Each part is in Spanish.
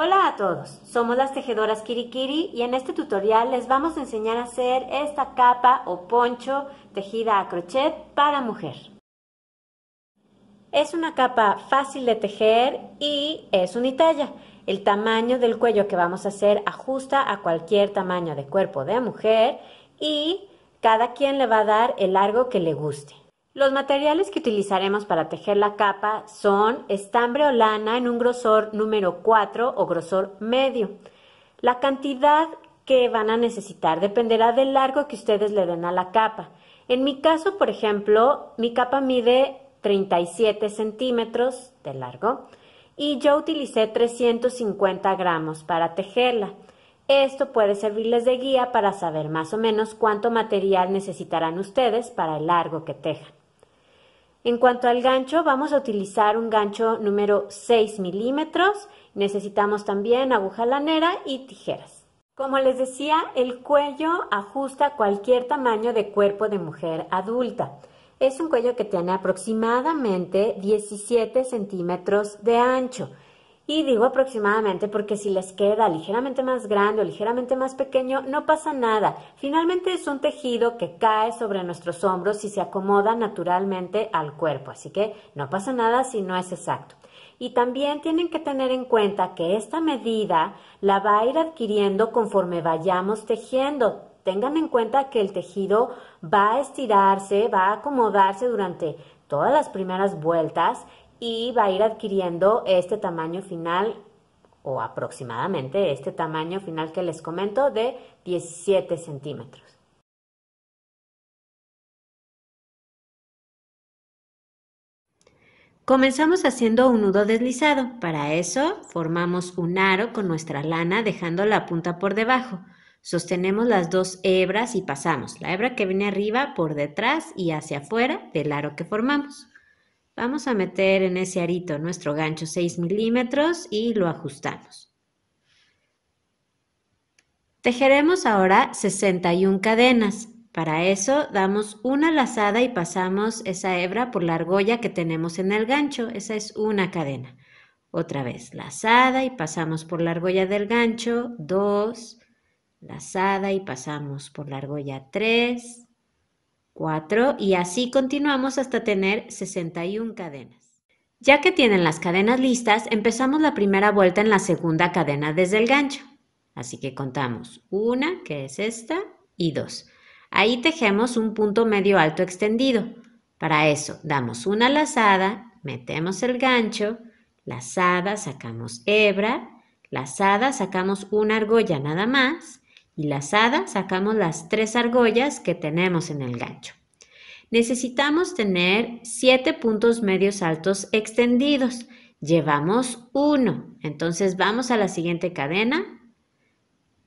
Hola a todos, somos las tejedoras Kirikiri y en este tutorial les vamos a enseñar a hacer esta capa o poncho tejida a crochet para mujer. Es una capa fácil de tejer y es unitalla. El tamaño del cuello que vamos a hacer ajusta a cualquier tamaño de cuerpo de mujer y cada quien le va a dar el largo que le guste. Los materiales que utilizaremos para tejer la capa son estambre o lana en un grosor número 4 o grosor medio. La cantidad que van a necesitar dependerá del largo que ustedes le den a la capa. En mi caso, por ejemplo, mi capa mide 37 centímetros de largo y yo utilicé 350 gramos para tejerla. Esto puede servirles de guía para saber más o menos cuánto material necesitarán ustedes para el largo que tejan. En cuanto al gancho, vamos a utilizar un gancho número 6 milímetros. Necesitamos también aguja lanera y tijeras. Como les decía, el cuello ajusta cualquier tamaño de cuerpo de mujer adulta. Es un cuello que tiene aproximadamente 17 centímetros de ancho. Y digo aproximadamente porque si les queda ligeramente más grande o ligeramente más pequeño, no pasa nada. Finalmente es un tejido que cae sobre nuestros hombros y se acomoda naturalmente al cuerpo, así que no pasa nada si no es exacto. Y también tienen que tener en cuenta que esta medida la va a ir adquiriendo conforme vayamos tejiendo. Tengan en cuenta que el tejido va a estirarse, va a acomodarse durante todas las primeras vueltas y va a ir adquiriendo este tamaño final o aproximadamente este tamaño final que les comento de 17 centímetros. Comenzamos haciendo un nudo deslizado. Para eso formamos un aro con nuestra lana dejando la punta por debajo. Sostenemos las dos hebras y pasamos la hebra que viene arriba por detrás y hacia afuera del aro que formamos. Vamos a meter en ese arito nuestro gancho 6 milímetros y lo ajustamos. Tejeremos ahora 61 cadenas. Para eso damos una lazada y pasamos esa hebra por la argolla que tenemos en el gancho. Esa es una cadena. Otra vez, lazada y pasamos por la argolla del gancho, Dos, lazada y pasamos por la argolla Tres. 4 y así continuamos hasta tener 61 cadenas. Ya que tienen las cadenas listas, empezamos la primera vuelta en la segunda cadena desde el gancho. Así que contamos una, que es esta, y dos. Ahí tejemos un punto medio alto extendido. Para eso, damos una lazada, metemos el gancho, lazada, sacamos hebra, lazada, sacamos una argolla nada más y lazada sacamos las tres argollas que tenemos en el gancho. Necesitamos tener siete puntos medios altos extendidos. Llevamos uno. Entonces vamos a la siguiente cadena.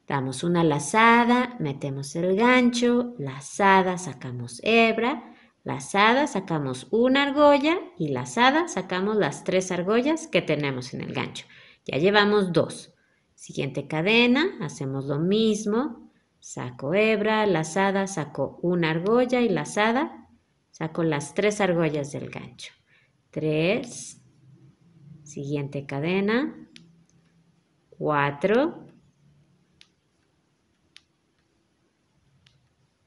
Damos una lazada, metemos el gancho, lazada, sacamos hebra, lazada, sacamos una argolla y lazada, sacamos las tres argollas que tenemos en el gancho. Ya llevamos dos. Siguiente cadena, hacemos lo mismo. Saco hebra, lazada, saco una argolla y lazada. Saco las tres argollas del gancho. Tres. Siguiente cadena. Cuatro.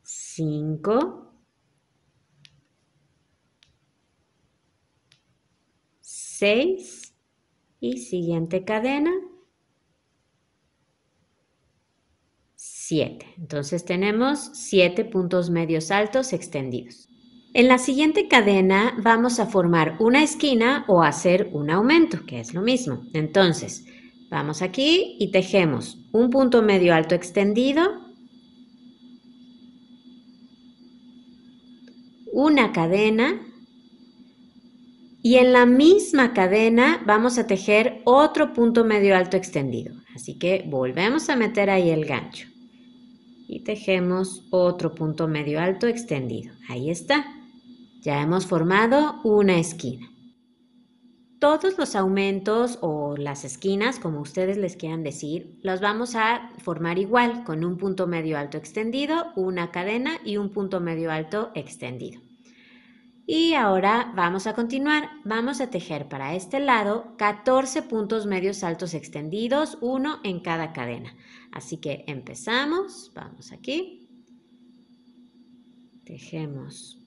Cinco. Seis. Y siguiente cadena. 7. Entonces tenemos 7 puntos medios altos extendidos. En la siguiente cadena vamos a formar una esquina o hacer un aumento, que es lo mismo. Entonces, vamos aquí y tejemos un punto medio alto extendido, una cadena y en la misma cadena vamos a tejer otro punto medio alto extendido. Así que volvemos a meter ahí el gancho y tejemos otro punto medio alto extendido. Ahí está. Ya hemos formado una esquina. Todos los aumentos o las esquinas, como ustedes les quieran decir, los vamos a formar igual, con un punto medio alto extendido, una cadena y un punto medio alto extendido. Y ahora vamos a continuar. Vamos a tejer para este lado 14 puntos medios altos extendidos, uno en cada cadena. Así que empezamos, vamos aquí. Tejemos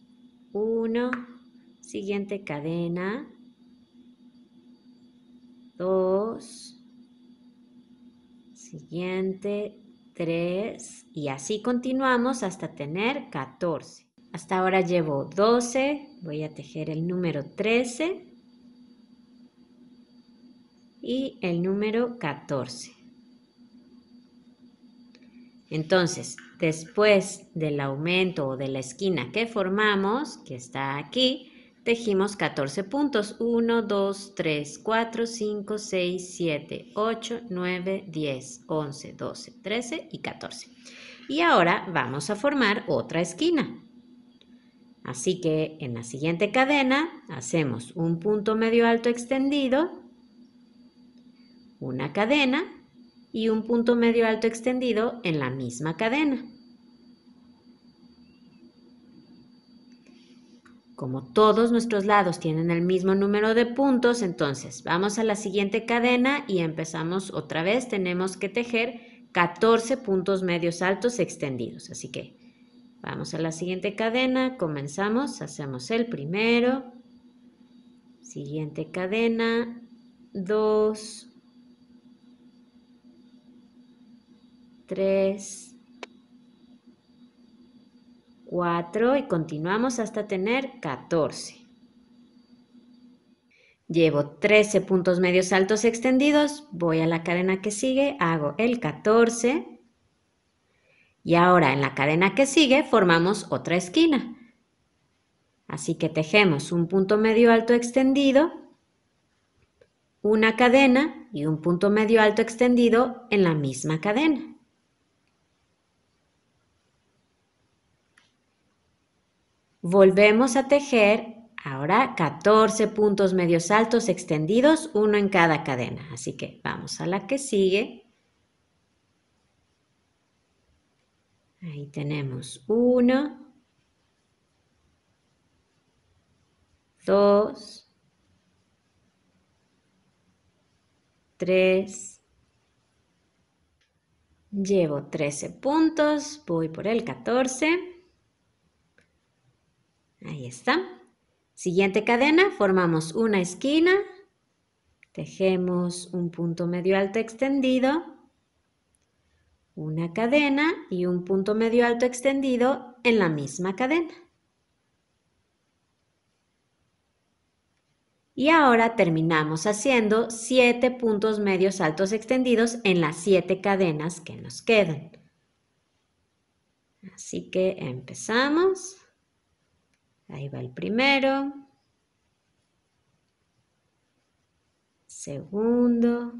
uno, siguiente cadena, dos, siguiente, tres, y así continuamos hasta tener 14. Hasta ahora llevo 12, voy a tejer el número 13 y el número 14. Entonces, después del aumento o de la esquina que formamos, que está aquí, tejimos 14 puntos. 1, 2, 3, 4, 5, 6, 7, 8, 9, 10, 11, 12, 13 y 14. Y ahora vamos a formar otra esquina. Así que en la siguiente cadena hacemos un punto medio alto extendido, una cadena y un punto medio alto extendido en la misma cadena. Como todos nuestros lados tienen el mismo número de puntos, entonces vamos a la siguiente cadena y empezamos otra vez. Tenemos que tejer 14 puntos medios altos extendidos. Así que Vamos a la siguiente cadena, comenzamos, hacemos el primero, siguiente cadena, 2, 3, 4 y continuamos hasta tener 14. Llevo 13 puntos medios altos extendidos, voy a la cadena que sigue, hago el 14, y ahora en la cadena que sigue formamos otra esquina. Así que tejemos un punto medio alto extendido, una cadena y un punto medio alto extendido en la misma cadena. Volvemos a tejer ahora 14 puntos medios altos extendidos, uno en cada cadena. Así que vamos a la que sigue. Ahí tenemos uno, dos, tres. Llevo 13 puntos, voy por el 14. Ahí está. Siguiente cadena, formamos una esquina, tejemos un punto medio alto extendido una cadena y un punto medio alto extendido en la misma cadena. Y ahora terminamos haciendo siete puntos medios altos extendidos en las 7 cadenas que nos quedan. Así que empezamos. Ahí va el primero. Segundo.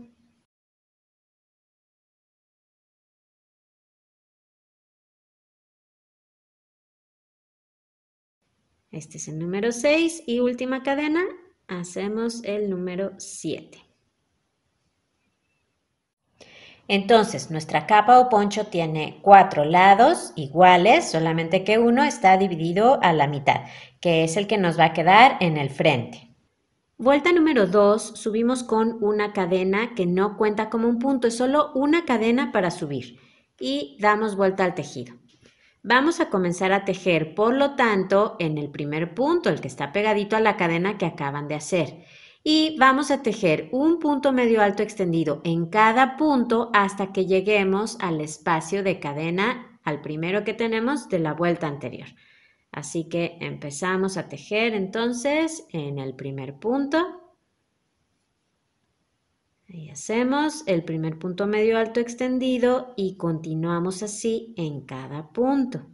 Este es el número 6 y última cadena, hacemos el número 7. Entonces, nuestra capa o poncho tiene cuatro lados iguales, solamente que uno está dividido a la mitad, que es el que nos va a quedar en el frente. Vuelta número 2, subimos con una cadena que no cuenta como un punto, es solo una cadena para subir y damos vuelta al tejido. Vamos a comenzar a tejer, por lo tanto, en el primer punto, el que está pegadito a la cadena que acaban de hacer. Y vamos a tejer un punto medio alto extendido en cada punto hasta que lleguemos al espacio de cadena, al primero que tenemos de la vuelta anterior. Así que empezamos a tejer entonces en el primer punto. Ahí hacemos el primer punto medio alto extendido y continuamos así en cada punto.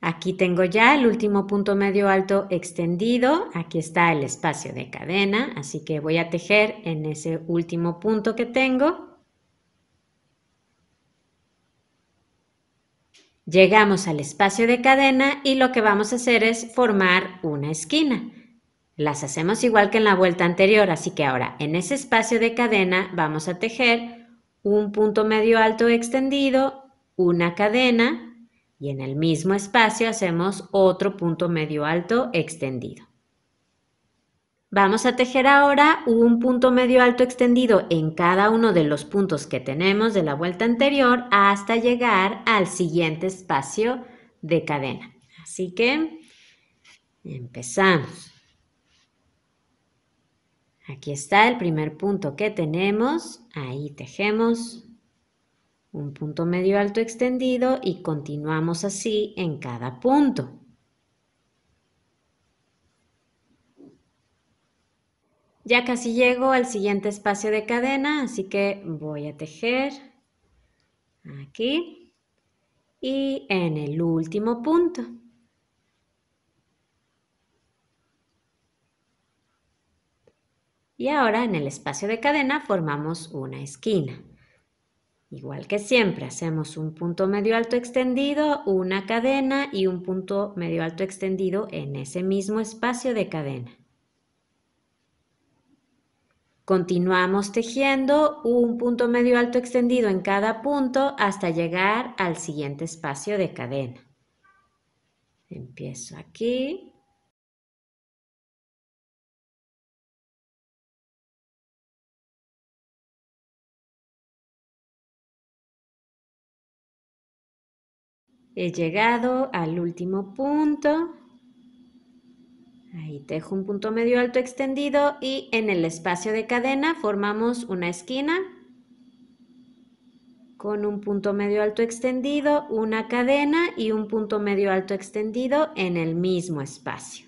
Aquí tengo ya el último punto medio alto extendido, aquí está el espacio de cadena, así que voy a tejer en ese último punto que tengo Llegamos al espacio de cadena y lo que vamos a hacer es formar una esquina. Las hacemos igual que en la vuelta anterior, así que ahora en ese espacio de cadena vamos a tejer un punto medio alto extendido, una cadena y en el mismo espacio hacemos otro punto medio alto extendido. Vamos a tejer ahora un punto medio alto extendido en cada uno de los puntos que tenemos de la vuelta anterior hasta llegar al siguiente espacio de cadena. Así que empezamos. Aquí está el primer punto que tenemos. Ahí tejemos un punto medio alto extendido y continuamos así en cada punto. Ya casi llego al siguiente espacio de cadena, así que voy a tejer aquí y en el último punto. Y ahora en el espacio de cadena formamos una esquina. Igual que siempre, hacemos un punto medio alto extendido, una cadena y un punto medio alto extendido en ese mismo espacio de cadena. Continuamos tejiendo un punto medio alto extendido en cada punto hasta llegar al siguiente espacio de cadena. Empiezo aquí. He llegado al último punto. Ahí dejo un punto medio alto extendido y en el espacio de cadena formamos una esquina con un punto medio alto extendido, una cadena y un punto medio alto extendido en el mismo espacio.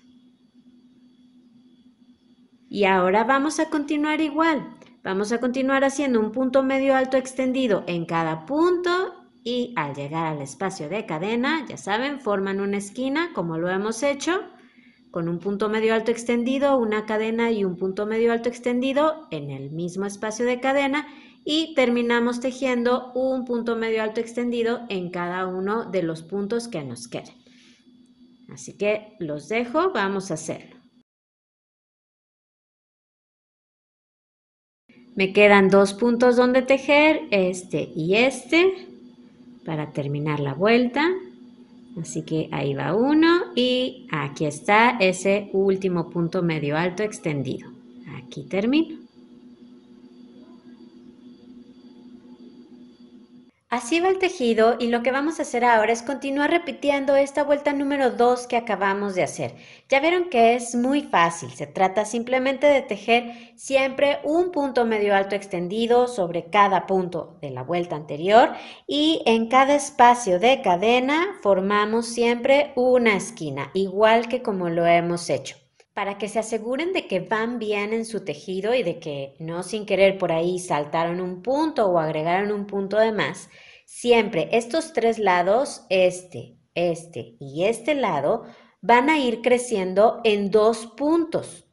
Y ahora vamos a continuar igual. Vamos a continuar haciendo un punto medio alto extendido en cada punto y al llegar al espacio de cadena, ya saben, forman una esquina como lo hemos hecho con un punto medio alto extendido, una cadena y un punto medio alto extendido en el mismo espacio de cadena y terminamos tejiendo un punto medio alto extendido en cada uno de los puntos que nos quedan. Así que los dejo, vamos a hacerlo. Me quedan dos puntos donde tejer, este y este, para terminar la vuelta. Así que ahí va uno y aquí está ese último punto medio alto extendido. Aquí termino. Así va el tejido y lo que vamos a hacer ahora es continuar repitiendo esta vuelta número 2 que acabamos de hacer. Ya vieron que es muy fácil, se trata simplemente de tejer siempre un punto medio alto extendido sobre cada punto de la vuelta anterior y en cada espacio de cadena formamos siempre una esquina, igual que como lo hemos hecho para que se aseguren de que van bien en su tejido y de que no sin querer por ahí saltaron un punto o agregaron un punto de más, siempre estos tres lados, este, este y este lado, van a ir creciendo en dos puntos.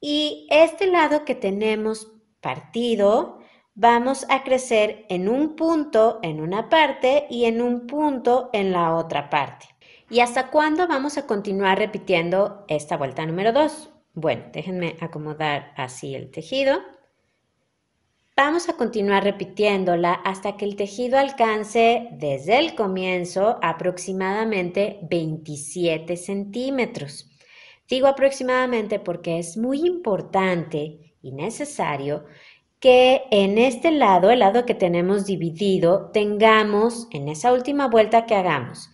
Y este lado que tenemos partido, vamos a crecer en un punto en una parte y en un punto en la otra parte. ¿Y hasta cuándo vamos a continuar repitiendo esta vuelta número 2? Bueno, déjenme acomodar así el tejido. Vamos a continuar repitiéndola hasta que el tejido alcance desde el comienzo aproximadamente 27 centímetros. Digo aproximadamente porque es muy importante y necesario que en este lado, el lado que tenemos dividido, tengamos en esa última vuelta que hagamos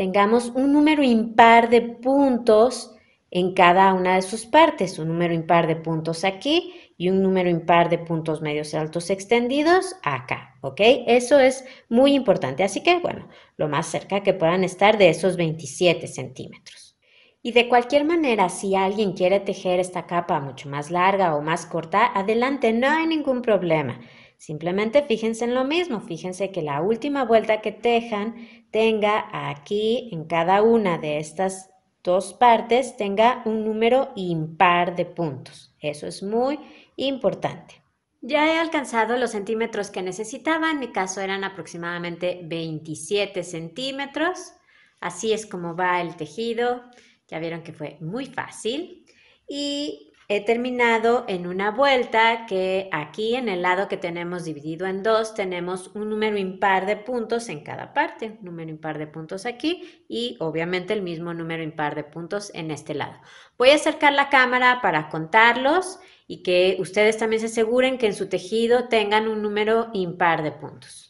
tengamos un número impar de puntos en cada una de sus partes, un número impar de puntos aquí y un número impar de puntos medios altos extendidos acá, ¿ok? Eso es muy importante, así que bueno, lo más cerca que puedan estar de esos 27 centímetros. Y de cualquier manera, si alguien quiere tejer esta capa mucho más larga o más corta, adelante, no hay ningún problema. Simplemente fíjense en lo mismo, fíjense que la última vuelta que tejan tenga aquí en cada una de estas dos partes, tenga un número impar de puntos. Eso es muy importante. Ya he alcanzado los centímetros que necesitaba, en mi caso eran aproximadamente 27 centímetros. Así es como va el tejido. Ya vieron que fue muy fácil. Y he terminado en una vuelta que aquí en el lado que tenemos dividido en dos tenemos un número impar de puntos en cada parte, un número impar de puntos aquí y obviamente el mismo número impar de puntos en este lado. Voy a acercar la cámara para contarlos y que ustedes también se aseguren que en su tejido tengan un número impar de puntos.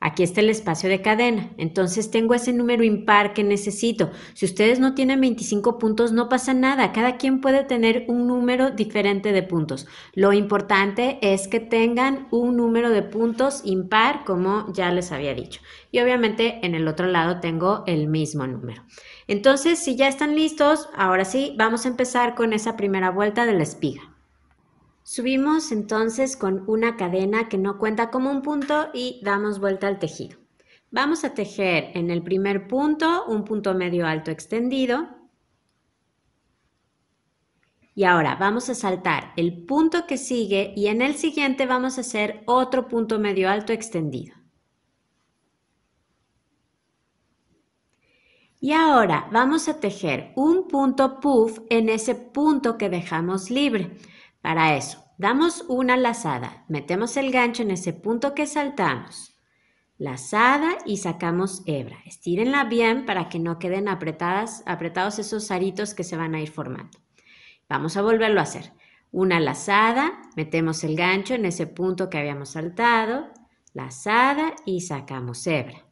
Aquí está el espacio de cadena. Entonces tengo ese número impar que necesito. Si ustedes no tienen 25 puntos, no pasa nada. Cada quien puede tener un número diferente de puntos. Lo importante es que tengan un número de puntos impar, como ya les había dicho. Y obviamente en el otro lado tengo el mismo número. Entonces, si ya están listos, ahora sí, vamos a empezar con esa primera vuelta de la espiga. Subimos entonces con una cadena que no cuenta como un punto y damos vuelta al tejido. Vamos a tejer en el primer punto un punto medio alto extendido. Y ahora vamos a saltar el punto que sigue y en el siguiente vamos a hacer otro punto medio alto extendido. Y ahora vamos a tejer un punto puff en ese punto que dejamos libre. Para eso, damos una lazada, metemos el gancho en ese punto que saltamos, lazada y sacamos hebra. Estírenla bien para que no queden apretadas, apretados esos aritos que se van a ir formando. Vamos a volverlo a hacer. Una lazada, metemos el gancho en ese punto que habíamos saltado, lazada y sacamos hebra.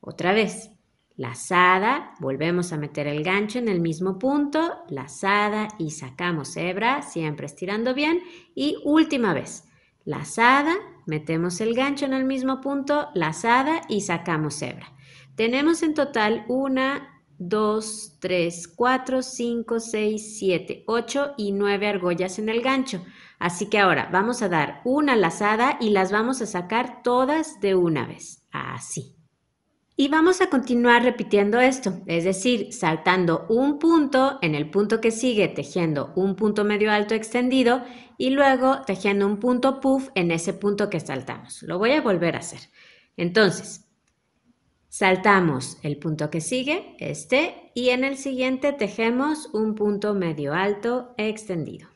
Otra vez, lazada, volvemos a meter el gancho en el mismo punto, lazada y sacamos hebra, siempre estirando bien. Y última vez, lazada, metemos el gancho en el mismo punto, lazada y sacamos hebra. Tenemos en total una, dos, tres, cuatro, cinco, seis, siete, ocho y nueve argollas en el gancho. Así que ahora vamos a dar una lazada y las vamos a sacar todas de una vez. Así. Y vamos a continuar repitiendo esto, es decir, saltando un punto, en el punto que sigue tejiendo un punto medio alto extendido y luego tejiendo un punto puff en ese punto que saltamos. Lo voy a volver a hacer. Entonces, saltamos el punto que sigue, este, y en el siguiente tejemos un punto medio alto extendido.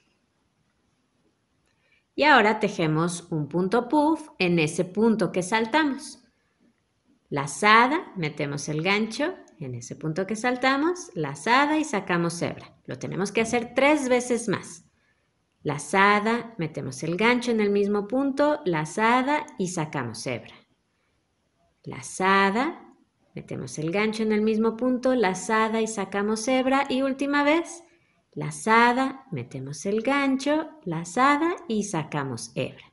Y ahora tejemos un punto puff en ese punto que saltamos lazada, metemos el gancho en ese punto que saltamos, lazada y sacamos hebra. Lo tenemos que hacer tres veces más. Lazada, metemos el gancho en el mismo punto, lazada y sacamos hebra. Lazada, metemos el gancho en el mismo punto, lazada y sacamos hebra. Y última vez, lazada, metemos el gancho, lazada y sacamos hebra.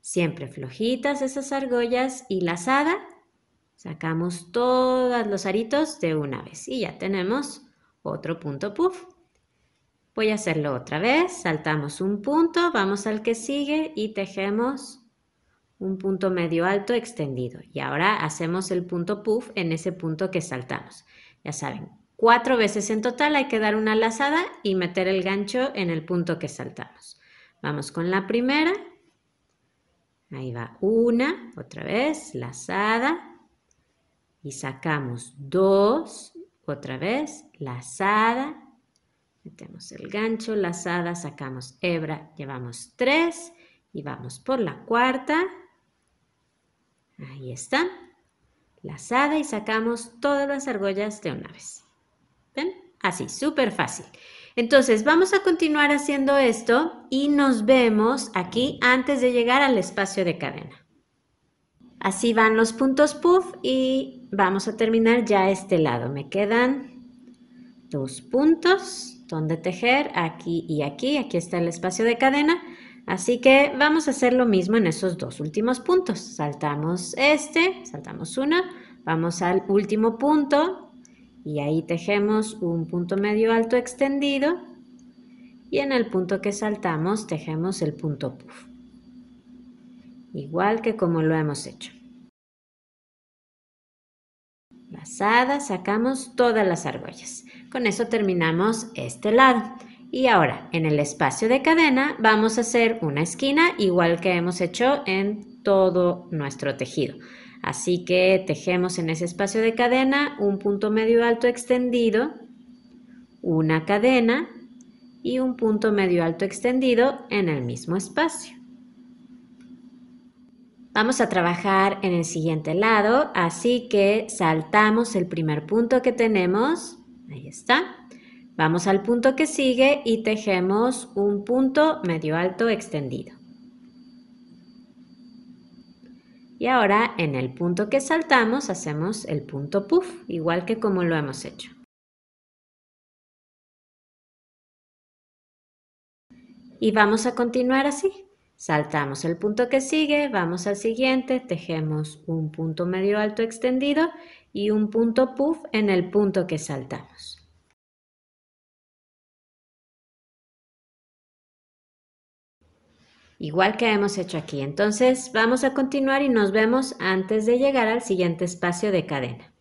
Siempre flojitas esas argollas y lazada Sacamos todos los aritos de una vez y ya tenemos otro punto puff. Voy a hacerlo otra vez, saltamos un punto, vamos al que sigue y tejemos un punto medio alto extendido. Y ahora hacemos el punto puff en ese punto que saltamos. Ya saben, cuatro veces en total hay que dar una lazada y meter el gancho en el punto que saltamos. Vamos con la primera. Ahí va una, otra vez, lazada, y sacamos dos, otra vez, lazada, metemos el gancho, lazada, sacamos hebra, llevamos tres y vamos por la cuarta. Ahí está. Lazada y sacamos todas las argollas de una vez. ¿Ven? Así, súper fácil. Entonces, vamos a continuar haciendo esto y nos vemos aquí antes de llegar al espacio de cadena. Así van los puntos puff y vamos a terminar ya este lado. Me quedan dos puntos donde tejer aquí y aquí. Aquí está el espacio de cadena. Así que vamos a hacer lo mismo en esos dos últimos puntos. Saltamos este, saltamos una, vamos al último punto y ahí tejemos un punto medio alto extendido y en el punto que saltamos tejemos el punto puff. Igual que como lo hemos hecho. Basada sacamos todas las argollas. Con eso terminamos este lado. Y ahora, en el espacio de cadena, vamos a hacer una esquina igual que hemos hecho en todo nuestro tejido. Así que tejemos en ese espacio de cadena un punto medio alto extendido, una cadena y un punto medio alto extendido en el mismo espacio. Vamos a trabajar en el siguiente lado, así que saltamos el primer punto que tenemos, ahí está. Vamos al punto que sigue y tejemos un punto medio alto extendido. Y ahora en el punto que saltamos hacemos el punto puff, igual que como lo hemos hecho. Y vamos a continuar así. Saltamos el punto que sigue, vamos al siguiente, tejemos un punto medio alto extendido y un punto puff en el punto que saltamos. Igual que hemos hecho aquí. Entonces vamos a continuar y nos vemos antes de llegar al siguiente espacio de cadena.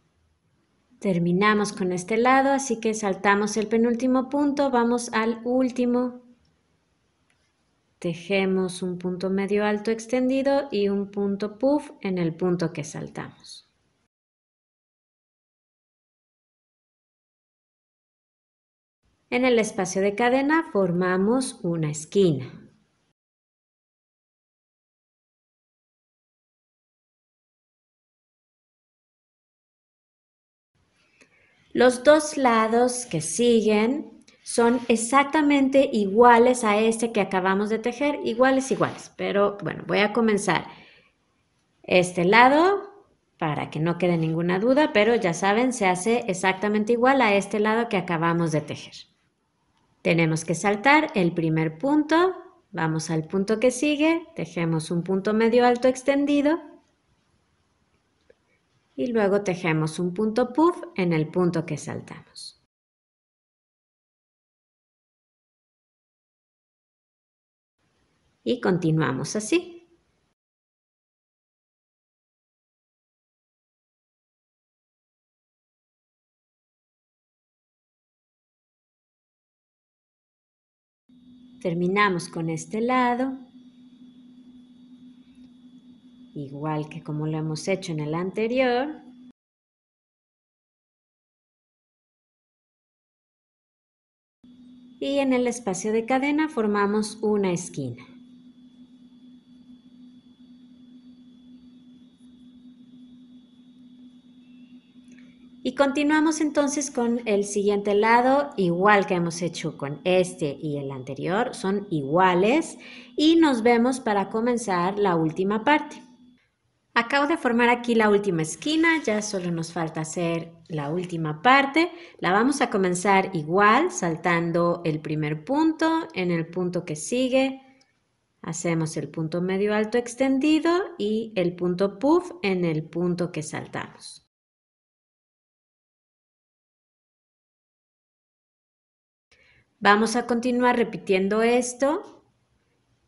Terminamos con este lado, así que saltamos el penúltimo punto, vamos al último Tejemos un punto medio alto extendido y un punto puff en el punto que saltamos. En el espacio de cadena formamos una esquina. Los dos lados que siguen son exactamente iguales a este que acabamos de tejer, iguales, iguales. Pero bueno, voy a comenzar este lado para que no quede ninguna duda, pero ya saben, se hace exactamente igual a este lado que acabamos de tejer. Tenemos que saltar el primer punto, vamos al punto que sigue, tejemos un punto medio alto extendido y luego tejemos un punto puff en el punto que saltamos. y continuamos así. Terminamos con este lado, igual que como lo hemos hecho en el anterior. Y en el espacio de cadena formamos una esquina. Y continuamos entonces con el siguiente lado, igual que hemos hecho con este y el anterior, son iguales y nos vemos para comenzar la última parte. Acabo de formar aquí la última esquina, ya solo nos falta hacer la última parte. La vamos a comenzar igual, saltando el primer punto, en el punto que sigue hacemos el punto medio alto extendido y el punto puff en el punto que saltamos. Vamos a continuar repitiendo esto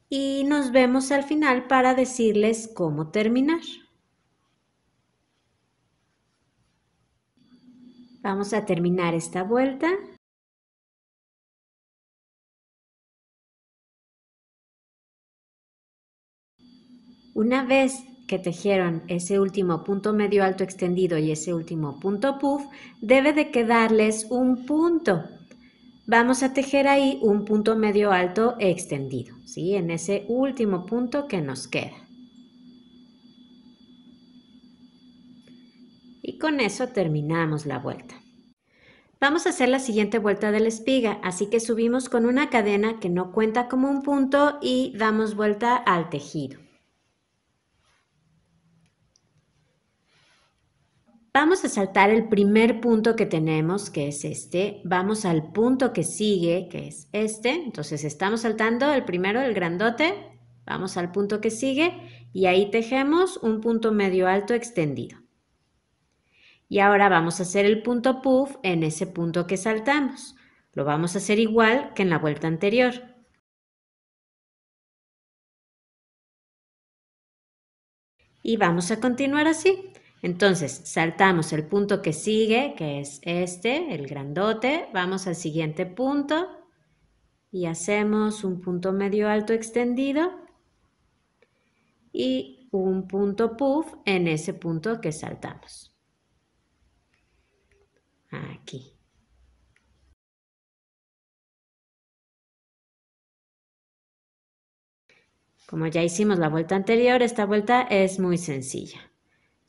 y nos vemos al final para decirles cómo terminar. Vamos a terminar esta vuelta. Una vez que tejieron ese último punto medio alto extendido y ese último punto puff, debe de quedarles un punto vamos a tejer ahí un punto medio alto extendido, ¿sí? En ese último punto que nos queda. Y con eso terminamos la vuelta. Vamos a hacer la siguiente vuelta de la espiga, así que subimos con una cadena que no cuenta como un punto y damos vuelta al tejido. Vamos a saltar el primer punto que tenemos, que es este. Vamos al punto que sigue, que es este. Entonces estamos saltando el primero, el grandote. Vamos al punto que sigue y ahí tejemos un punto medio alto extendido. Y ahora vamos a hacer el punto puff en ese punto que saltamos. Lo vamos a hacer igual que en la vuelta anterior. Y vamos a continuar así. Entonces, saltamos el punto que sigue, que es este, el grandote, vamos al siguiente punto y hacemos un punto medio alto extendido y un punto puff en ese punto que saltamos. Aquí. Como ya hicimos la vuelta anterior, esta vuelta es muy sencilla.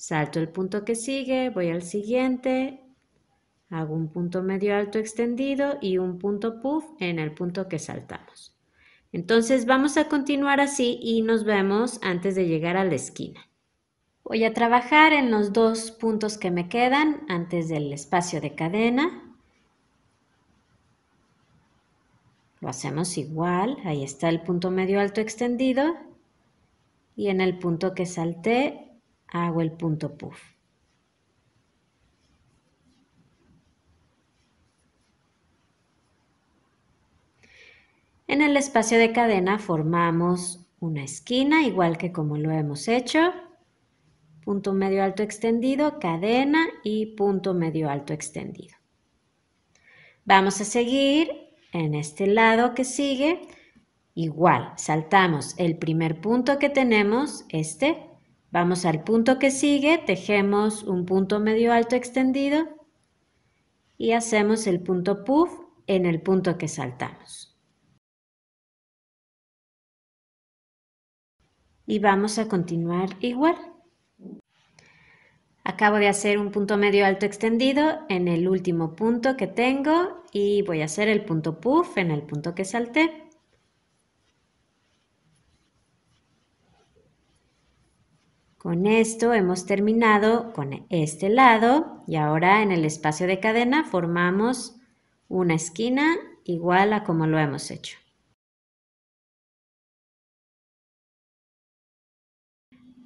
Salto el punto que sigue, voy al siguiente, hago un punto medio alto extendido y un punto puff en el punto que saltamos. Entonces vamos a continuar así y nos vemos antes de llegar a la esquina. Voy a trabajar en los dos puntos que me quedan antes del espacio de cadena. Lo hacemos igual, ahí está el punto medio alto extendido y en el punto que salté hago el punto puff. En el espacio de cadena formamos una esquina, igual que como lo hemos hecho. Punto medio alto extendido, cadena y punto medio alto extendido. Vamos a seguir en este lado que sigue. Igual, saltamos el primer punto que tenemos, este, Vamos al punto que sigue, tejemos un punto medio alto extendido y hacemos el punto puff en el punto que saltamos. Y vamos a continuar igual. Acabo de hacer un punto medio alto extendido en el último punto que tengo y voy a hacer el punto puff en el punto que salté. Con esto hemos terminado con este lado y ahora en el espacio de cadena formamos una esquina igual a como lo hemos hecho.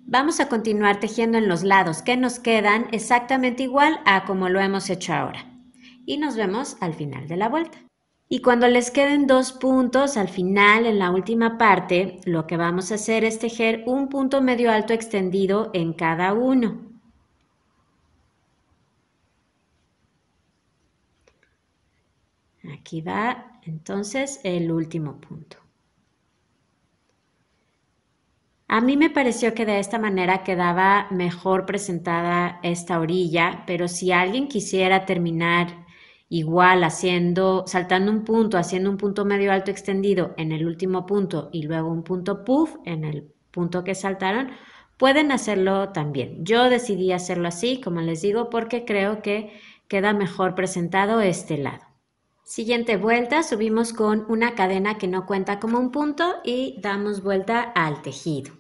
Vamos a continuar tejiendo en los lados que nos quedan exactamente igual a como lo hemos hecho ahora. Y nos vemos al final de la vuelta. Y cuando les queden dos puntos, al final, en la última parte, lo que vamos a hacer es tejer un punto medio alto extendido en cada uno. Aquí va entonces el último punto. A mí me pareció que de esta manera quedaba mejor presentada esta orilla, pero si alguien quisiera terminar igual haciendo, saltando un punto, haciendo un punto medio alto extendido en el último punto y luego un punto puff en el punto que saltaron, pueden hacerlo también. Yo decidí hacerlo así, como les digo, porque creo que queda mejor presentado este lado. Siguiente vuelta, subimos con una cadena que no cuenta como un punto y damos vuelta al tejido.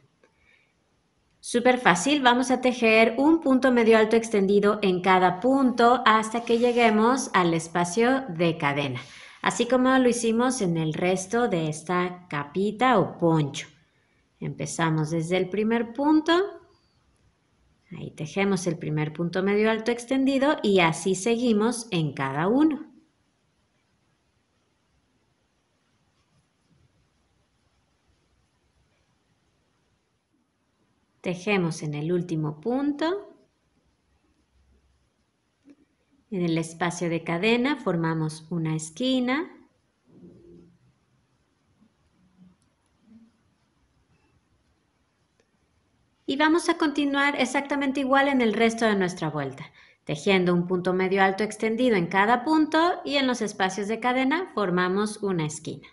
Súper fácil, vamos a tejer un punto medio alto extendido en cada punto hasta que lleguemos al espacio de cadena, así como lo hicimos en el resto de esta capita o poncho. Empezamos desde el primer punto, ahí tejemos el primer punto medio alto extendido y así seguimos en cada uno. Tejemos en el último punto. En el espacio de cadena formamos una esquina. Y vamos a continuar exactamente igual en el resto de nuestra vuelta, tejiendo un punto medio alto extendido en cada punto y en los espacios de cadena formamos una esquina.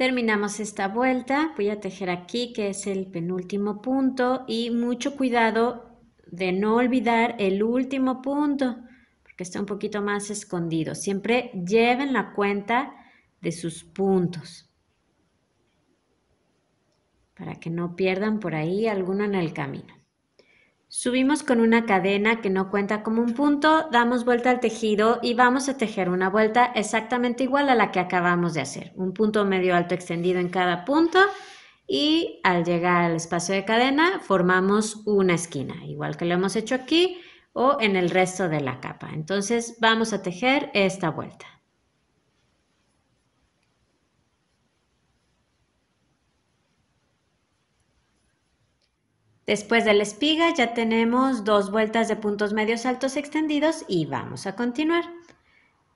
Terminamos esta vuelta, voy a tejer aquí que es el penúltimo punto y mucho cuidado de no olvidar el último punto porque está un poquito más escondido. Siempre lleven la cuenta de sus puntos para que no pierdan por ahí alguno en el camino. Subimos con una cadena que no cuenta como un punto, damos vuelta al tejido y vamos a tejer una vuelta exactamente igual a la que acabamos de hacer. Un punto medio alto extendido en cada punto y al llegar al espacio de cadena formamos una esquina, igual que lo hemos hecho aquí o en el resto de la capa. Entonces vamos a tejer esta vuelta. Después de la espiga ya tenemos dos vueltas de puntos medios altos extendidos y vamos a continuar.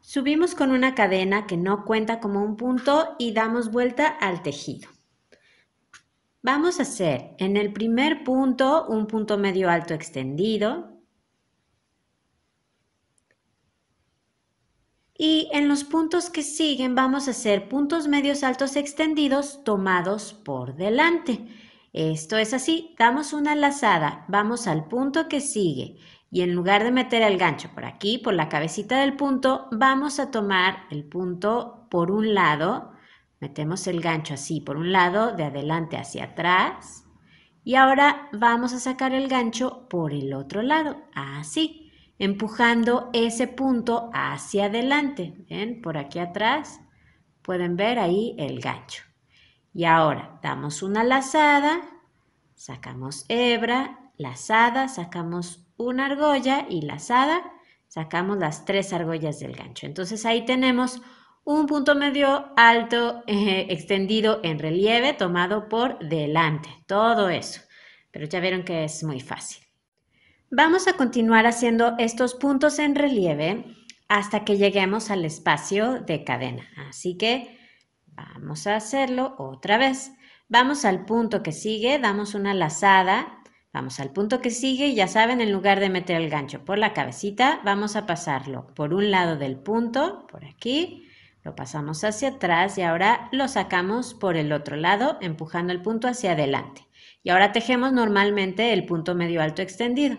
Subimos con una cadena que no cuenta como un punto y damos vuelta al tejido. Vamos a hacer en el primer punto un punto medio alto extendido. Y en los puntos que siguen vamos a hacer puntos medios altos extendidos tomados por delante. Esto es así, damos una lazada, vamos al punto que sigue y en lugar de meter el gancho por aquí, por la cabecita del punto, vamos a tomar el punto por un lado, metemos el gancho así por un lado, de adelante hacia atrás y ahora vamos a sacar el gancho por el otro lado, así, empujando ese punto hacia adelante, ¿ven? Por aquí atrás pueden ver ahí el gancho. Y ahora damos una lazada, sacamos hebra, lazada, sacamos una argolla y lazada, sacamos las tres argollas del gancho. Entonces ahí tenemos un punto medio alto eh, extendido en relieve tomado por delante, todo eso. Pero ya vieron que es muy fácil. Vamos a continuar haciendo estos puntos en relieve hasta que lleguemos al espacio de cadena. Así que Vamos a hacerlo otra vez. Vamos al punto que sigue, damos una lazada, vamos al punto que sigue y ya saben, en lugar de meter el gancho por la cabecita, vamos a pasarlo por un lado del punto, por aquí, lo pasamos hacia atrás y ahora lo sacamos por el otro lado, empujando el punto hacia adelante. Y ahora tejemos normalmente el punto medio alto extendido.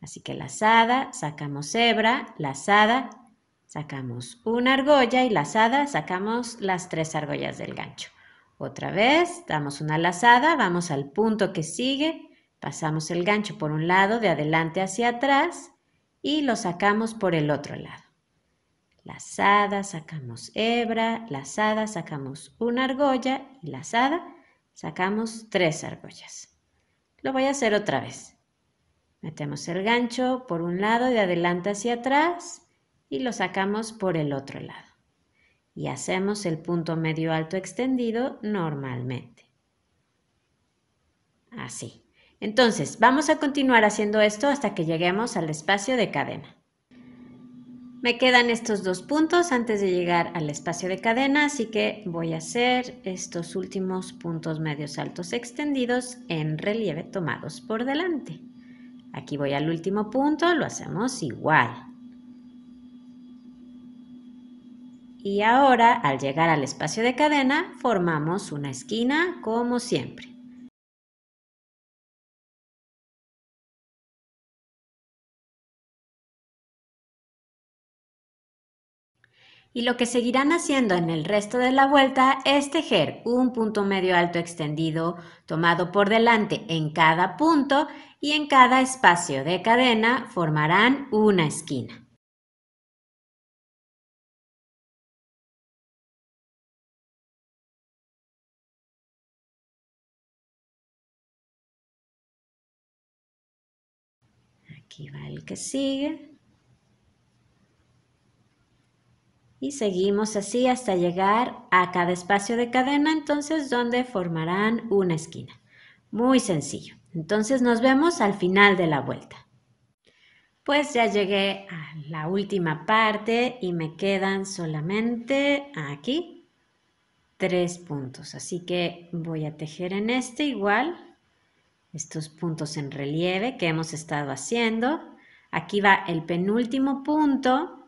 Así que lazada, sacamos hebra, lazada, Sacamos una argolla y lazada, sacamos las tres argollas del gancho. Otra vez, damos una lazada, vamos al punto que sigue, pasamos el gancho por un lado, de adelante hacia atrás, y lo sacamos por el otro lado. Lazada, sacamos hebra, lazada, sacamos una argolla y lazada, sacamos tres argollas. Lo voy a hacer otra vez. Metemos el gancho por un lado, de adelante hacia atrás, y lo sacamos por el otro lado. Y hacemos el punto medio alto extendido normalmente. Así. Entonces, vamos a continuar haciendo esto hasta que lleguemos al espacio de cadena. Me quedan estos dos puntos antes de llegar al espacio de cadena, así que voy a hacer estos últimos puntos medios altos extendidos en relieve tomados por delante. Aquí voy al último punto, lo hacemos igual. Y ahora, al llegar al espacio de cadena, formamos una esquina como siempre. Y lo que seguirán haciendo en el resto de la vuelta es tejer un punto medio alto extendido tomado por delante en cada punto y en cada espacio de cadena formarán una esquina. Aquí va el que sigue. Y seguimos así hasta llegar a cada espacio de cadena, entonces donde formarán una esquina. Muy sencillo. Entonces nos vemos al final de la vuelta. Pues ya llegué a la última parte y me quedan solamente aquí tres puntos. Así que voy a tejer en este igual estos puntos en relieve que hemos estado haciendo. Aquí va el penúltimo punto.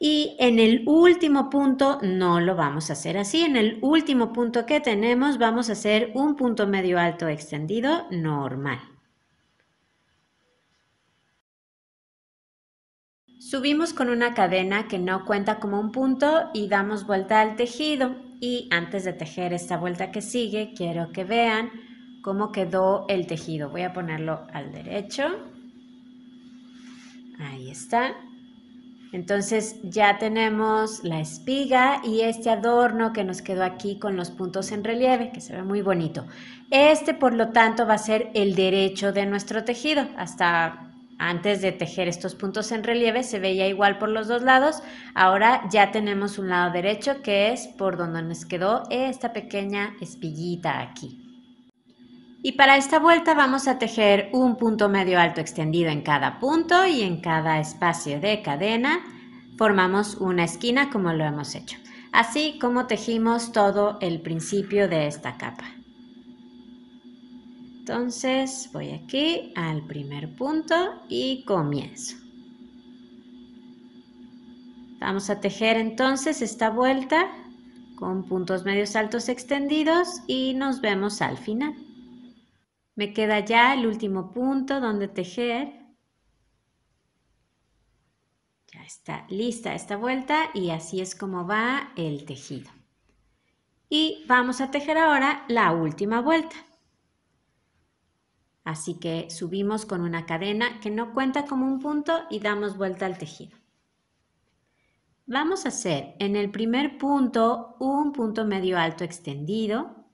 Y en el último punto no lo vamos a hacer así. En el último punto que tenemos vamos a hacer un punto medio alto extendido normal. Subimos con una cadena que no cuenta como un punto y damos vuelta al tejido. Y antes de tejer esta vuelta que sigue, quiero que vean cómo quedó el tejido. Voy a ponerlo al derecho. Ahí está. Entonces ya tenemos la espiga y este adorno que nos quedó aquí con los puntos en relieve, que se ve muy bonito. Este, por lo tanto, va a ser el derecho de nuestro tejido. Hasta antes de tejer estos puntos en relieve se veía igual por los dos lados. Ahora ya tenemos un lado derecho que es por donde nos quedó esta pequeña espillita aquí. Y para esta vuelta vamos a tejer un punto medio alto extendido en cada punto y en cada espacio de cadena formamos una esquina como lo hemos hecho. Así como tejimos todo el principio de esta capa. Entonces voy aquí al primer punto y comienzo. Vamos a tejer entonces esta vuelta con puntos medios altos extendidos y nos vemos al final. Me queda ya el último punto donde tejer. Ya está lista esta vuelta y así es como va el tejido. Y vamos a tejer ahora la última vuelta. Así que subimos con una cadena que no cuenta como un punto y damos vuelta al tejido. Vamos a hacer en el primer punto un punto medio alto extendido.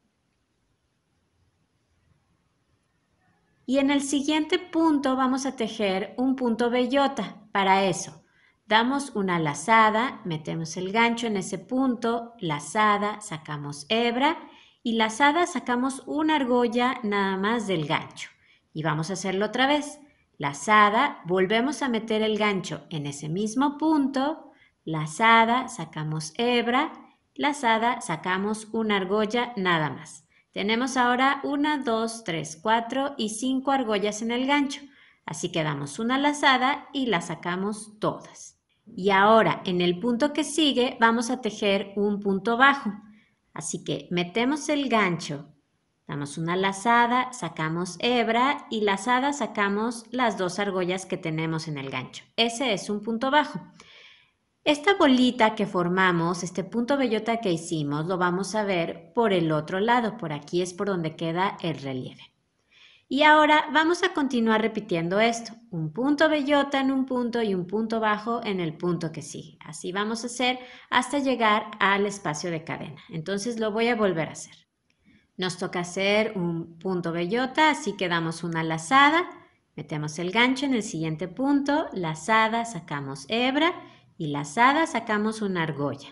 Y en el siguiente punto vamos a tejer un punto bellota. Para eso, damos una lazada, metemos el gancho en ese punto, lazada, sacamos hebra y lazada sacamos una argolla nada más del gancho. Y vamos a hacerlo otra vez. Lazada, volvemos a meter el gancho en ese mismo punto. Lazada, sacamos hebra. Lazada, sacamos una argolla nada más. Tenemos ahora una, dos, tres, cuatro y cinco argollas en el gancho. Así que damos una lazada y la sacamos todas. Y ahora en el punto que sigue vamos a tejer un punto bajo. Así que metemos el gancho Damos una lazada, sacamos hebra y lazada sacamos las dos argollas que tenemos en el gancho. Ese es un punto bajo. Esta bolita que formamos, este punto bellota que hicimos, lo vamos a ver por el otro lado. Por aquí es por donde queda el relieve. Y ahora vamos a continuar repitiendo esto. Un punto bellota en un punto y un punto bajo en el punto que sigue. Así vamos a hacer hasta llegar al espacio de cadena. Entonces lo voy a volver a hacer. Nos toca hacer un punto bellota, así que damos una lazada, metemos el gancho en el siguiente punto, lazada, sacamos hebra y lazada, sacamos una argolla.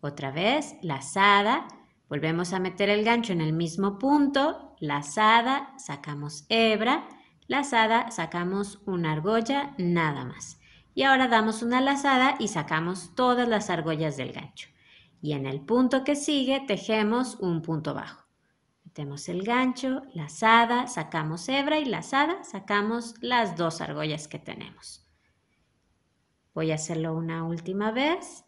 Otra vez, lazada, volvemos a meter el gancho en el mismo punto, lazada, sacamos hebra, lazada, sacamos una argolla, nada más. Y ahora damos una lazada y sacamos todas las argollas del gancho. Y en el punto que sigue tejemos un punto bajo. Metemos el gancho, lazada, sacamos hebra y lazada, sacamos las dos argollas que tenemos. Voy a hacerlo una última vez.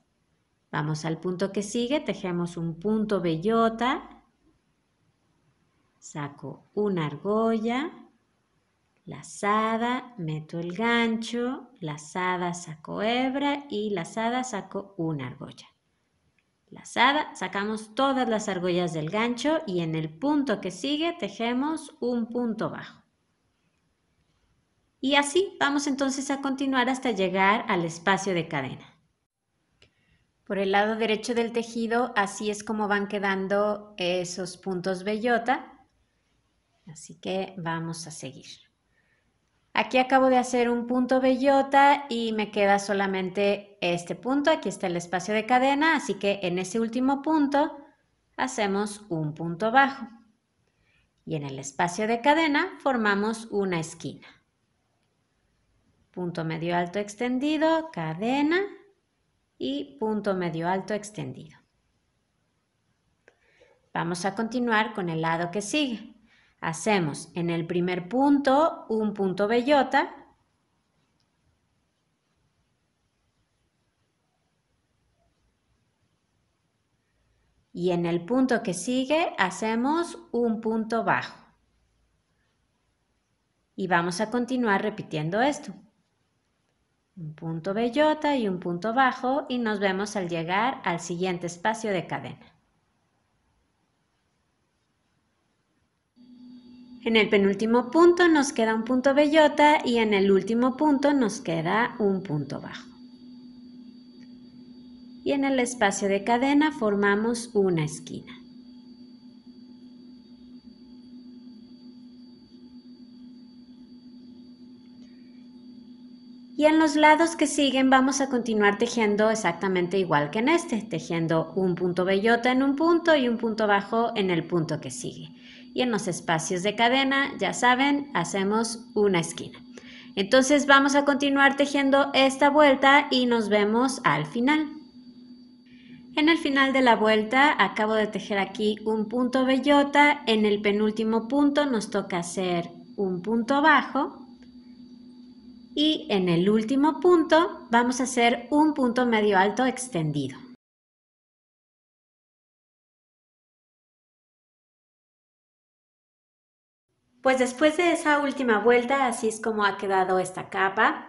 Vamos al punto que sigue, tejemos un punto bellota, saco una argolla, lazada, meto el gancho, lazada, saco hebra y lazada, saco una argolla lazada, sacamos todas las argollas del gancho y en el punto que sigue tejemos un punto bajo. Y así vamos entonces a continuar hasta llegar al espacio de cadena. Por el lado derecho del tejido, así es como van quedando esos puntos bellota. Así que vamos a seguir. Aquí acabo de hacer un punto bellota y me queda solamente este punto. Aquí está el espacio de cadena, así que en ese último punto hacemos un punto bajo. Y en el espacio de cadena formamos una esquina. Punto medio alto extendido, cadena y punto medio alto extendido. Vamos a continuar con el lado que sigue. Hacemos en el primer punto un punto bellota. Y en el punto que sigue hacemos un punto bajo. Y vamos a continuar repitiendo esto. Un punto bellota y un punto bajo y nos vemos al llegar al siguiente espacio de cadena. En el penúltimo punto nos queda un punto bellota y en el último punto nos queda un punto bajo. Y en el espacio de cadena formamos una esquina. Y en los lados que siguen vamos a continuar tejiendo exactamente igual que en este, tejiendo un punto bellota en un punto y un punto bajo en el punto que sigue y en los espacios de cadena, ya saben, hacemos una esquina. Entonces vamos a continuar tejiendo esta vuelta y nos vemos al final. En el final de la vuelta acabo de tejer aquí un punto bellota, en el penúltimo punto nos toca hacer un punto bajo y en el último punto vamos a hacer un punto medio alto extendido. Pues después de esa última vuelta, así es como ha quedado esta capa.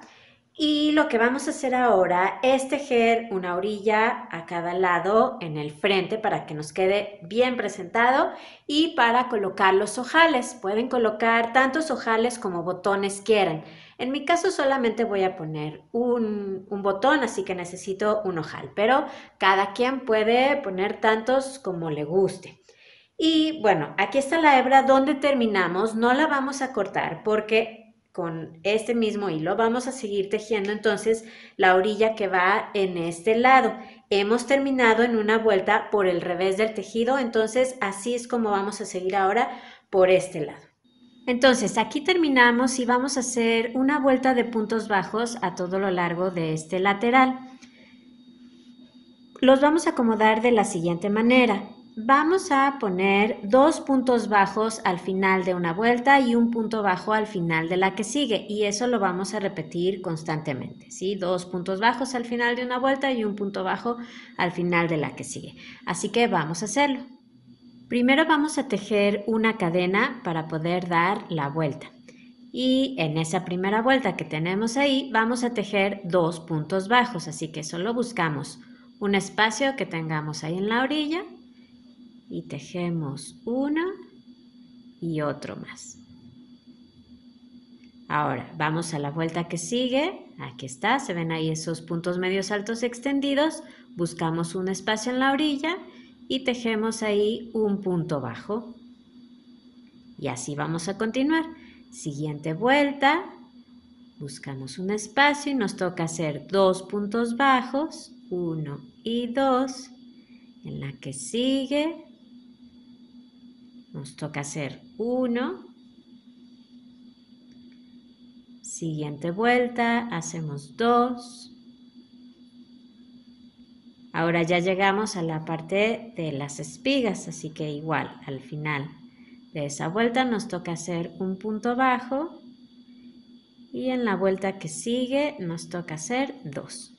Y lo que vamos a hacer ahora es tejer una orilla a cada lado en el frente para que nos quede bien presentado y para colocar los ojales. Pueden colocar tantos ojales como botones quieran. En mi caso solamente voy a poner un, un botón, así que necesito un ojal, pero cada quien puede poner tantos como le guste. Y bueno, aquí está la hebra donde terminamos, no la vamos a cortar porque con este mismo hilo vamos a seguir tejiendo entonces la orilla que va en este lado. Hemos terminado en una vuelta por el revés del tejido, entonces así es como vamos a seguir ahora por este lado. Entonces aquí terminamos y vamos a hacer una vuelta de puntos bajos a todo lo largo de este lateral. Los vamos a acomodar de la siguiente manera. Vamos a poner dos puntos bajos al final de una vuelta y un punto bajo al final de la que sigue. Y eso lo vamos a repetir constantemente, ¿sí? Dos puntos bajos al final de una vuelta y un punto bajo al final de la que sigue. Así que vamos a hacerlo. Primero vamos a tejer una cadena para poder dar la vuelta. Y en esa primera vuelta que tenemos ahí, vamos a tejer dos puntos bajos. Así que solo buscamos un espacio que tengamos ahí en la orilla y tejemos uno y otro más. Ahora, vamos a la vuelta que sigue. Aquí está, se ven ahí esos puntos medios altos extendidos. Buscamos un espacio en la orilla y tejemos ahí un punto bajo. Y así vamos a continuar. Siguiente vuelta, buscamos un espacio y nos toca hacer dos puntos bajos, uno y dos. En la que sigue, nos toca hacer uno. Siguiente vuelta, hacemos dos. Ahora ya llegamos a la parte de las espigas, así que igual al final de esa vuelta nos toca hacer un punto bajo y en la vuelta que sigue nos toca hacer dos.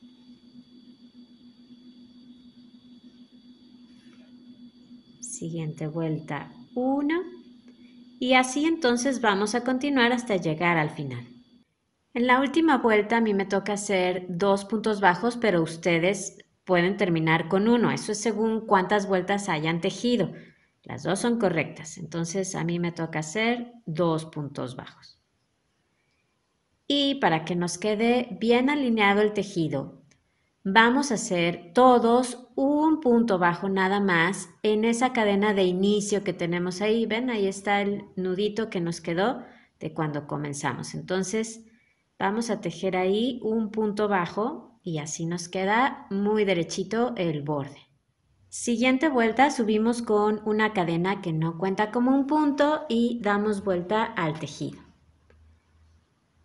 Siguiente vuelta una y así entonces vamos a continuar hasta llegar al final. En la última vuelta a mí me toca hacer dos puntos bajos, pero ustedes pueden terminar con uno. Eso es según cuántas vueltas hayan tejido. Las dos son correctas. Entonces a mí me toca hacer dos puntos bajos. Y para que nos quede bien alineado el tejido vamos a hacer todos un punto bajo nada más en esa cadena de inicio que tenemos ahí. Ven, ahí está el nudito que nos quedó de cuando comenzamos. Entonces, vamos a tejer ahí un punto bajo y así nos queda muy derechito el borde. Siguiente vuelta subimos con una cadena que no cuenta como un punto y damos vuelta al tejido.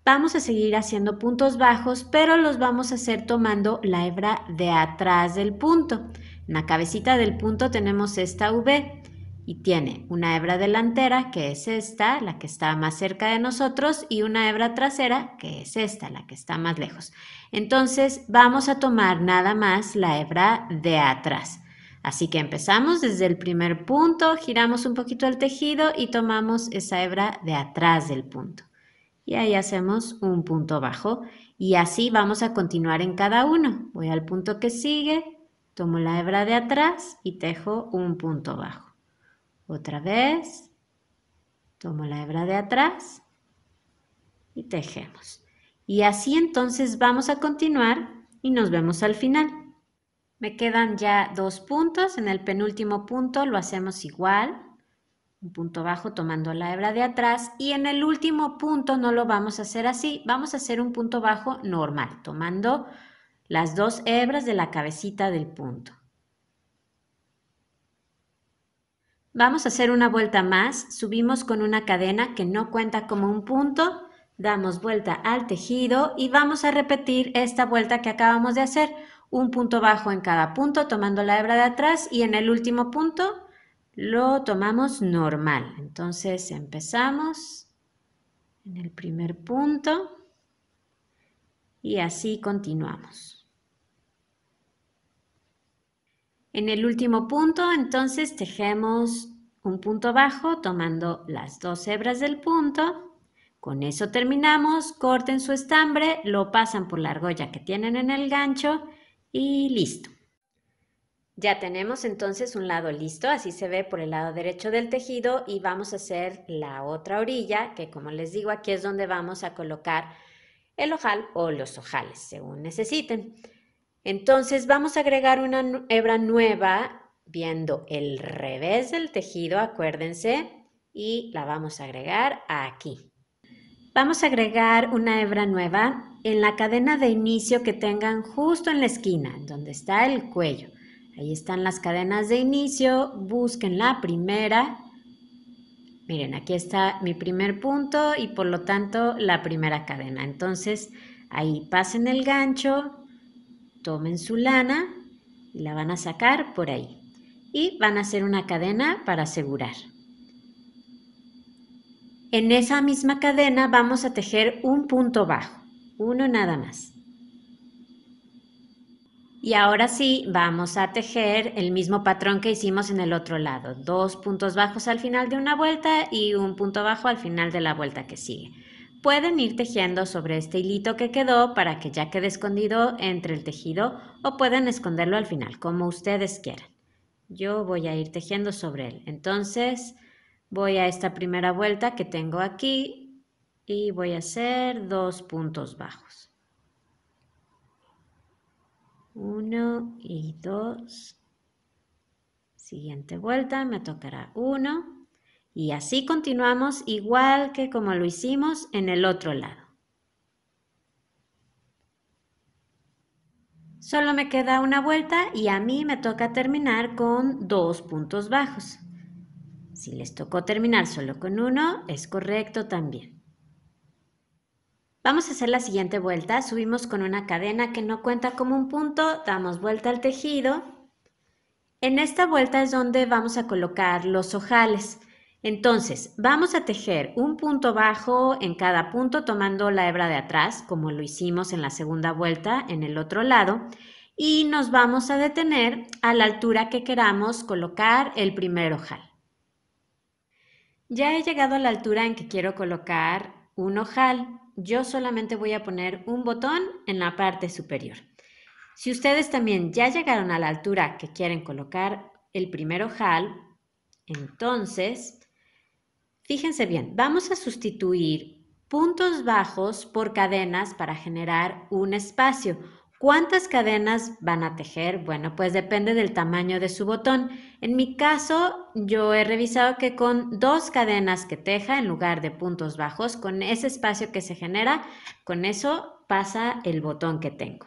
Vamos a seguir haciendo puntos bajos, pero los vamos a hacer tomando la hebra de atrás del punto. En la cabecita del punto tenemos esta V y tiene una hebra delantera, que es esta, la que está más cerca de nosotros, y una hebra trasera, que es esta, la que está más lejos. Entonces vamos a tomar nada más la hebra de atrás. Así que empezamos desde el primer punto, giramos un poquito el tejido y tomamos esa hebra de atrás del punto y ahí hacemos un punto bajo y así vamos a continuar en cada uno. Voy al punto que sigue, tomo la hebra de atrás y tejo un punto bajo. Otra vez, tomo la hebra de atrás y tejemos. Y así entonces vamos a continuar y nos vemos al final. Me quedan ya dos puntos, en el penúltimo punto lo hacemos igual, un punto bajo tomando la hebra de atrás y en el último punto no lo vamos a hacer así, vamos a hacer un punto bajo normal, tomando las dos hebras de la cabecita del punto. Vamos a hacer una vuelta más, subimos con una cadena que no cuenta como un punto, damos vuelta al tejido y vamos a repetir esta vuelta que acabamos de hacer, un punto bajo en cada punto tomando la hebra de atrás y en el último punto lo tomamos normal. Entonces empezamos en el primer punto y así continuamos. En el último punto, entonces tejemos un punto bajo tomando las dos hebras del punto. Con eso terminamos, corten su estambre, lo pasan por la argolla que tienen en el gancho y listo. Ya tenemos entonces un lado listo, así se ve por el lado derecho del tejido y vamos a hacer la otra orilla, que como les digo, aquí es donde vamos a colocar el ojal o los ojales, según necesiten. Entonces vamos a agregar una hebra nueva viendo el revés del tejido, acuérdense, y la vamos a agregar aquí. Vamos a agregar una hebra nueva en la cadena de inicio que tengan justo en la esquina, donde está el cuello. Ahí están las cadenas de inicio. Busquen la primera. Miren, aquí está mi primer punto y por lo tanto la primera cadena. Entonces, ahí pasen el gancho, tomen su lana y la van a sacar por ahí. Y van a hacer una cadena para asegurar. En esa misma cadena vamos a tejer un punto bajo, uno nada más. Y ahora sí, vamos a tejer el mismo patrón que hicimos en el otro lado. Dos puntos bajos al final de una vuelta y un punto bajo al final de la vuelta que sigue. Pueden ir tejiendo sobre este hilito que quedó para que ya quede escondido entre el tejido o pueden esconderlo al final, como ustedes quieran. Yo voy a ir tejiendo sobre él. Entonces voy a esta primera vuelta que tengo aquí y voy a hacer dos puntos bajos. 1 y 2. Siguiente vuelta, me tocará 1. Y así continuamos igual que como lo hicimos en el otro lado. Solo me queda una vuelta y a mí me toca terminar con dos puntos bajos. Si les tocó terminar solo con uno, es correcto también. Vamos a hacer la siguiente vuelta. Subimos con una cadena que no cuenta como un punto, damos vuelta al tejido. En esta vuelta es donde vamos a colocar los ojales. Entonces, vamos a tejer un punto bajo en cada punto tomando la hebra de atrás, como lo hicimos en la segunda vuelta en el otro lado, y nos vamos a detener a la altura que queramos colocar el primer ojal. Ya he llegado a la altura en que quiero colocar un ojal, yo solamente voy a poner un botón en la parte superior. Si ustedes también ya llegaron a la altura que quieren colocar el primer ojal, entonces, fíjense bien, vamos a sustituir puntos bajos por cadenas para generar un espacio. ¿Cuántas cadenas van a tejer? Bueno, pues depende del tamaño de su botón. En mi caso, yo he revisado que con dos cadenas que teja en lugar de puntos bajos, con ese espacio que se genera, con eso pasa el botón que tengo.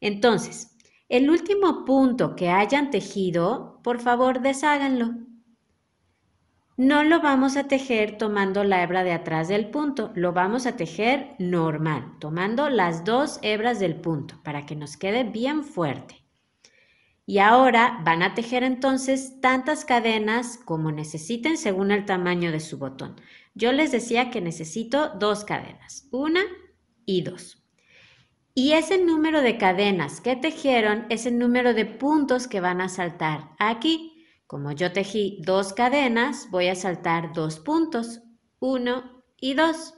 Entonces, el último punto que hayan tejido, por favor desháganlo no lo vamos a tejer tomando la hebra de atrás del punto, lo vamos a tejer normal, tomando las dos hebras del punto para que nos quede bien fuerte. Y ahora van a tejer entonces tantas cadenas como necesiten según el tamaño de su botón. Yo les decía que necesito dos cadenas, una y dos. Y ese número de cadenas que tejieron es el número de puntos que van a saltar aquí. Como yo tejí dos cadenas, voy a saltar dos puntos, uno y dos.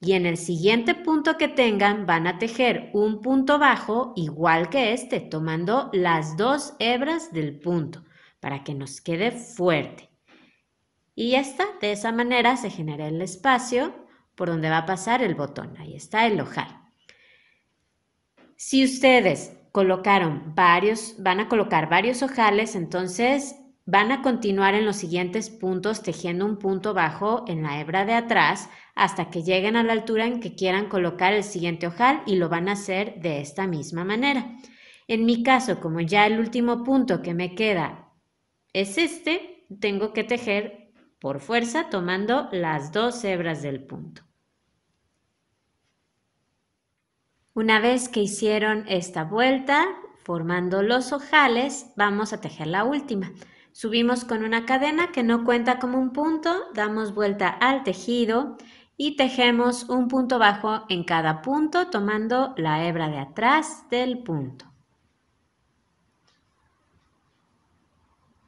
Y en el siguiente punto que tengan van a tejer un punto bajo igual que este, tomando las dos hebras del punto para que nos quede fuerte. Y ya está, de esa manera se genera el espacio por donde va a pasar el botón. Ahí está el ojal. Si ustedes colocaron varios, van a colocar varios ojales, entonces Van a continuar en los siguientes puntos tejiendo un punto bajo en la hebra de atrás hasta que lleguen a la altura en que quieran colocar el siguiente ojal y lo van a hacer de esta misma manera. En mi caso, como ya el último punto que me queda es este, tengo que tejer por fuerza tomando las dos hebras del punto. Una vez que hicieron esta vuelta, formando los ojales, vamos a tejer la última. Subimos con una cadena que no cuenta como un punto, damos vuelta al tejido y tejemos un punto bajo en cada punto tomando la hebra de atrás del punto.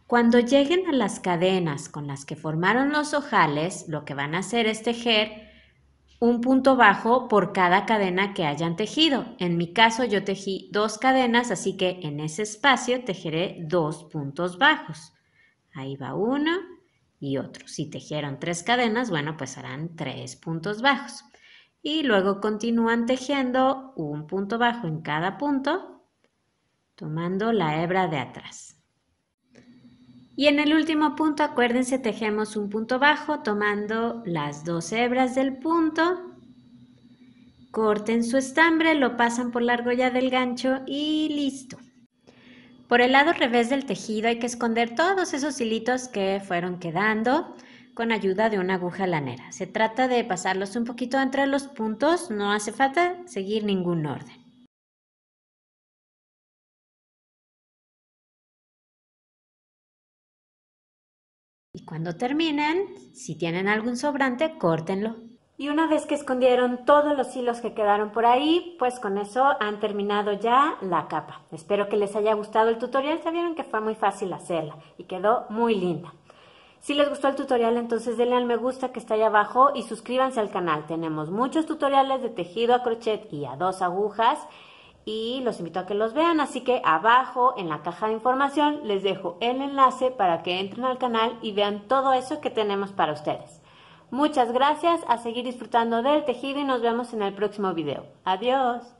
Cuando lleguen a las cadenas con las que formaron los ojales, lo que van a hacer es tejer un punto bajo por cada cadena que hayan tejido. En mi caso yo tejí dos cadenas, así que en ese espacio tejeré dos puntos bajos. Ahí va uno y otro. Si tejieron tres cadenas, bueno, pues harán tres puntos bajos. Y luego continúan tejiendo un punto bajo en cada punto, tomando la hebra de atrás. Y en el último punto, acuérdense, tejemos un punto bajo tomando las dos hebras del punto corten su estambre, lo pasan por la argolla del gancho y listo. Por el lado revés del tejido hay que esconder todos esos hilitos que fueron quedando con ayuda de una aguja lanera. Se trata de pasarlos un poquito entre los puntos, no hace falta seguir ningún orden. Y cuando terminen, si tienen algún sobrante, córtenlo y una vez que escondieron todos los hilos que quedaron por ahí, pues con eso han terminado ya la capa. Espero que les haya gustado el tutorial, sabieron que fue muy fácil hacerla y quedó muy linda. Si les gustó el tutorial, entonces denle al me gusta que está ahí abajo y suscríbanse al canal. Tenemos muchos tutoriales de tejido a crochet y a dos agujas y los invito a que los vean. Así que abajo en la caja de información les dejo el enlace para que entren al canal y vean todo eso que tenemos para ustedes. Muchas gracias, a seguir disfrutando del tejido y nos vemos en el próximo video. Adiós.